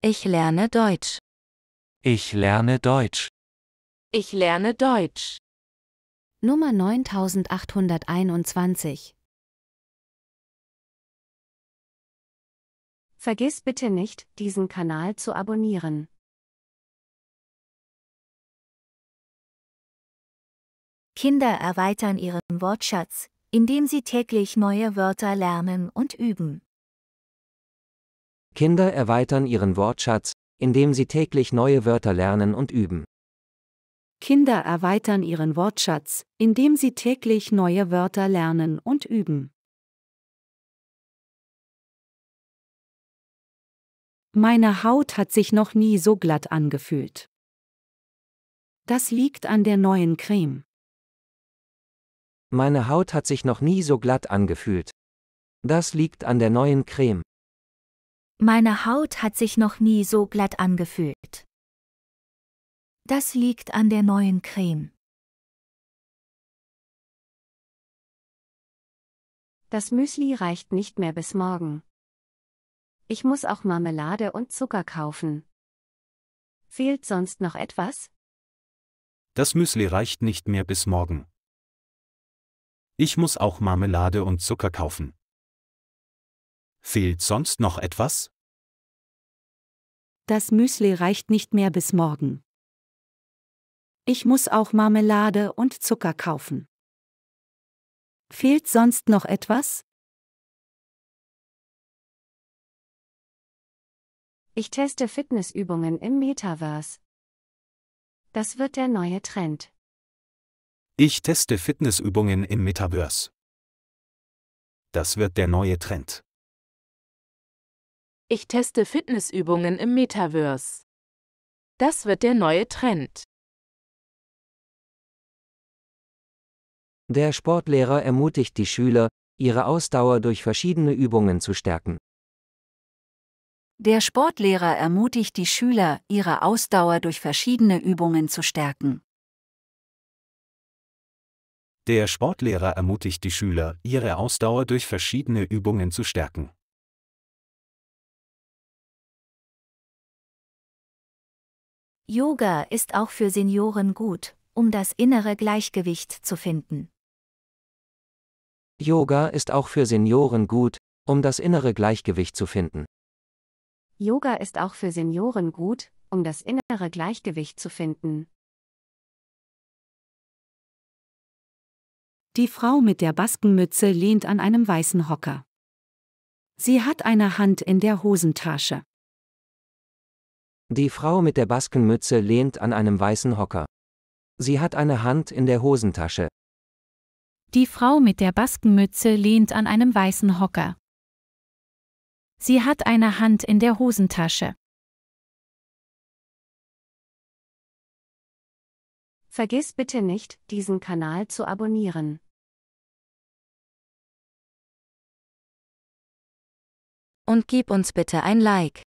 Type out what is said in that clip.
Ich lerne Deutsch. Ich lerne Deutsch. Ich lerne Deutsch. Nummer 9821. Vergiss bitte nicht, diesen Kanal zu abonnieren. Kinder erweitern ihren Wortschatz, indem sie täglich neue Wörter lernen und üben. Kinder erweitern ihren Wortschatz, indem sie täglich neue Wörter lernen und üben. Kinder erweitern ihren Wortschatz, indem sie täglich neue Wörter lernen und üben. Meine Haut hat sich noch nie so glatt angefühlt. Das liegt an der neuen Creme. Meine Haut hat sich noch nie so glatt angefühlt. Das liegt an der neuen Creme. Meine Haut hat sich noch nie so glatt angefühlt. Das liegt an der neuen Creme. Das Müsli reicht nicht mehr bis morgen. Ich muss auch Marmelade und Zucker kaufen. Fehlt sonst noch etwas? Das Müsli reicht nicht mehr bis morgen. Ich muss auch Marmelade und Zucker kaufen. Fehlt sonst noch etwas? Das Müsli reicht nicht mehr bis morgen. Ich muss auch Marmelade und Zucker kaufen. Fehlt sonst noch etwas? Ich teste Fitnessübungen im Metaverse. Das wird der neue Trend. Ich teste Fitnessübungen im Metaverse. Das wird der neue Trend. Ich teste Fitnessübungen im Metaverse. Das wird der neue Trend. Der Sportlehrer ermutigt die Schüler, ihre Ausdauer durch verschiedene Übungen zu stärken. Der Sportlehrer ermutigt die Schüler, ihre Ausdauer durch verschiedene Übungen zu stärken. Der Sportlehrer ermutigt die Schüler, ihre Ausdauer durch verschiedene Übungen zu stärken. Yoga ist auch für Senioren gut, um das innere Gleichgewicht zu finden. Yoga ist auch für Senioren gut, um das innere Gleichgewicht zu finden. Yoga ist auch für Senioren gut, um das innere Gleichgewicht zu finden. Die Frau mit der Baskenmütze lehnt an einem weißen Hocker. Sie hat eine Hand in der Hosentasche. Die Frau mit der Baskenmütze lehnt an einem weißen Hocker. Sie hat eine Hand in der Hosentasche. Die Frau mit der Baskenmütze lehnt an einem weißen Hocker. Sie hat eine Hand in der Hosentasche. Vergiss bitte nicht, diesen Kanal zu abonnieren. Und gib uns bitte ein Like.